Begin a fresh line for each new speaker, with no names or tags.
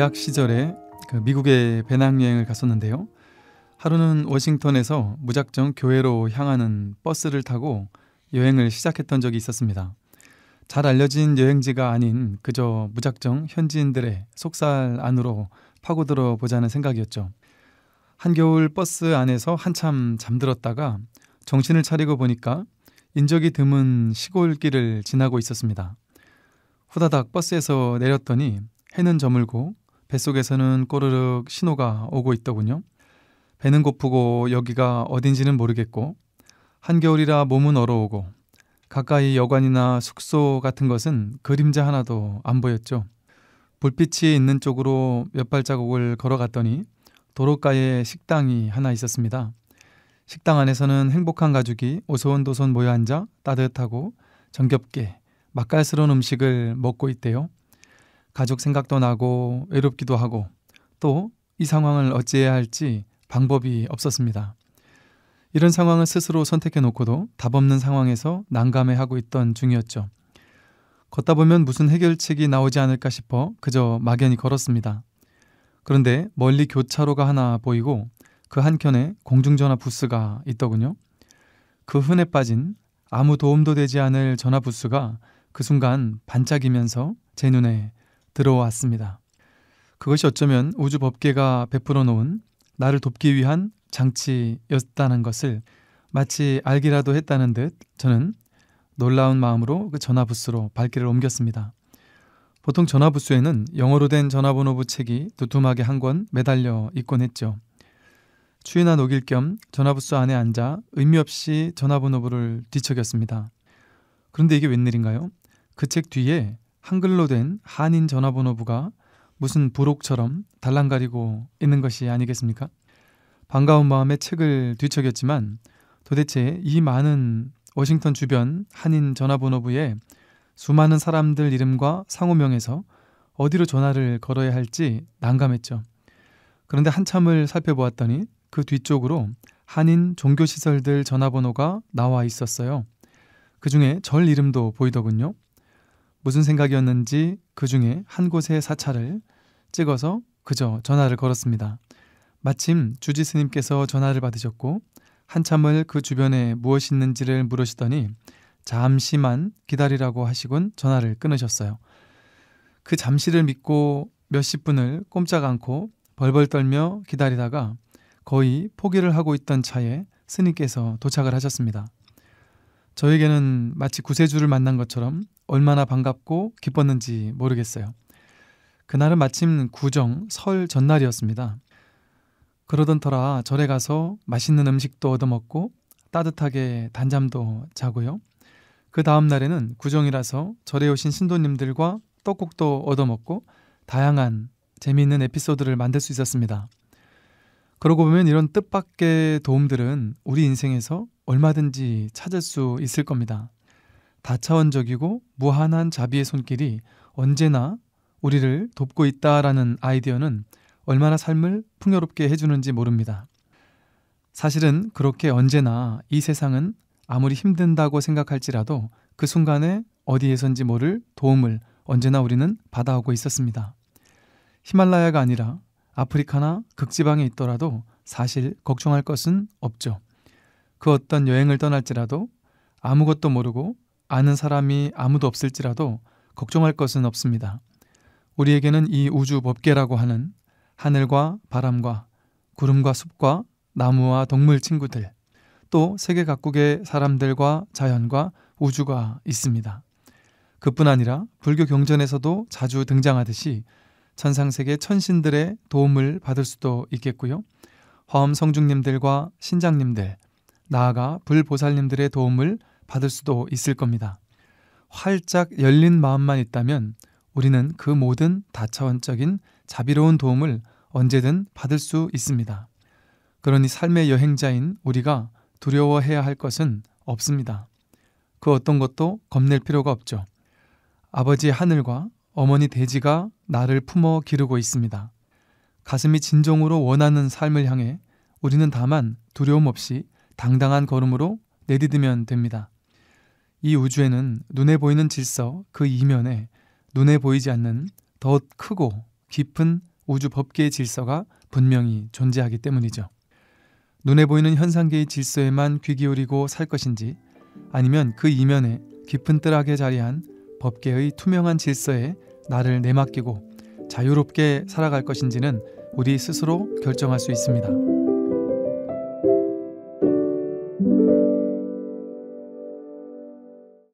대학 시절에 그 미국에 배낭여행을 갔었는데요. 하루는 워싱턴에서 무작정 교회로 향하는 버스를 타고 여행을 시작했던 적이 있었습니다. 잘 알려진 여행지가 아닌 그저 무작정 현지인들의 속살 안으로 파고들어 보자는 생각이었죠. 한겨울 버스 안에서 한참 잠들었다가 정신을 차리고 보니까 인적이 드문 시골길을 지나고 있었습니다. 후다닥 버스에서 내렸더니 해는 저물고 뱃속에서는 꼬르륵 신호가 오고 있더군요. 배는 고프고 여기가 어딘지는 모르겠고 한겨울이라 몸은 얼어오고 가까이 여관이나 숙소 같은 것은 그림자 하나도 안 보였죠. 불빛이 있는 쪽으로 몇 발자국을 걸어갔더니 도로가에 식당이 하나 있었습니다. 식당 안에서는 행복한 가족이 오손도손 모여 앉아 따뜻하고 정겹게 맛깔스러운 음식을 먹고 있대요. 가족 생각도 나고 외롭기도 하고 또 이 상황을 어찌해야 할지 방법이 없었습니다. 이런 상황을 스스로 선택해 놓고도 답 없는 상황에서 난감해하고 있던 중이었죠. 걷다 보면 무슨 해결책이 나오지 않을까 싶어 그저 막연히 걸었습니다. 그런데 멀리 교차로가 하나 보이고 그 한켠에 공중전화 부스가 있더군요. 그 흔해 빠진 아무 도움도 되지 않을 전화 부스가 그 순간 반짝이면서 제 눈에 들어왔습니다. 그것이 어쩌면 우주 법계가 베풀어 놓은 나를 돕기 위한 장치였다는 것을 마치 알기라도 했다는 듯 저는 놀라운 마음으로 그 전화부스로 발길을 옮겼습니다. 보통 전화부스에는 영어로 된 전화번호부 책이 두툼하게 한 권 매달려 있곤 했죠. 추위나 녹일 겸 전화부스 안에 앉아 의미 없이 전화번호부를 뒤척였습니다. 그런데 이게 웬일인가요? 그 책 뒤에 한글로 된 한인 전화번호부가 무슨 부록처럼 달랑가리고 있는 것이 아니겠습니까? 반가운 마음에 책을 뒤척였지만 도대체 이 많은 워싱턴 주변 한인 전화번호부에 수많은 사람들 이름과 상호명에서 어디로 전화를 걸어야 할지 난감했죠. 그런데 한참을 살펴보았더니 그 뒤쪽으로 한인 종교시설들 전화번호가 나와 있었어요. 그 중에 절 이름도 보이더군요. 무슨 생각이었는지 그 중에 한 곳의 사찰을 찍어서 그저 전화를 걸었습니다. 마침 주지 스님께서 전화를 받으셨고 한참을 그 주변에 무엇이 있는지를 물으시더니 잠시만 기다리라고 하시곤 전화를 끊으셨어요. 그 잠시를 믿고 몇십 분을 꼼짝 않고 벌벌 떨며 기다리다가 거의 포기를 하고 있던 차에 스님께서 도착을 하셨습니다. 저에게는 마치 구세주를 만난 것처럼 얼마나 반갑고 기뻤는지 모르겠어요. 그날은 마침 구정 설 전날이었습니다. 그러던 터라 절에 가서 맛있는 음식도 얻어먹고 따뜻하게 단잠도 자고요. 그 다음 날에는 구정이라서 절에 오신 신도님들과 떡국도 얻어먹고 다양한 재미있는 에피소드를 만들 수 있었습니다. 그러고 보면 이런 뜻밖의 도움들은 우리 인생에서 얼마든지 찾을 수 있을 겁니다. 다차원적이고 무한한 자비의 손길이 언제나 우리를 돕고 있다라는 아이디어는 얼마나 삶을 풍요롭게 해주는지 모릅니다. 사실은 그렇게 언제나 이 세상은 아무리 힘든다고 생각할지라도 그 순간에 어디에선지 모를 도움을 언제나 우리는 받아오고 있었습니다. 히말라야가 아니라 아프리카나 극지방에 있더라도 사실 걱정할 것은 없죠. 그 어떤 여행을 떠날지라도 아무것도 모르고 아는 사람이 아무도 없을지라도 걱정할 것은 없습니다. 우리에게는 이 우주 법계라고 하는 하늘과 바람과 구름과 숲과 나무와 동물 친구들, 또 세계 각국의 사람들과 자연과 우주가 있습니다. 그뿐 아니라 불교 경전에서도 자주 등장하듯이 천상세계 천신들의 도움을 받을 수도 있겠고요. 화엄 성중님들과 신장님들, 나아가 불보살님들의 도움을 받을 수도 있을 겁니다. 활짝 열린 마음만 있다면 우리는 그 모든 다차원적인 자비로운 도움을 언제든 받을 수 있습니다. 그러니 삶의 여행자인 우리가 두려워해야 할 것은 없습니다. 그 어떤 것도 겁낼 필요가 없죠. 아버지 하늘과 어머니 돼지가 나를 품어 기르고 있습니다. 가슴이 진정으로 원하는 삶을 향해 우리는 다만 두려움 없이 당당한 걸음으로 내딛으면 됩니다. 이 우주에는 눈에 보이는 질서 그 이면에 눈에 보이지 않는 더 크고 깊은 우주 법계의 질서가 분명히 존재하기 때문이죠. 눈에 보이는 현상계의 질서에만 귀 기울이고 살 것인지 아니면 그 이면에 깊은 뜰하게 자리한 법계의 투명한 질서에 나를 내맡기고 자유롭게 살아갈 것인지는 우리 스스로 결정할 수 있습니다.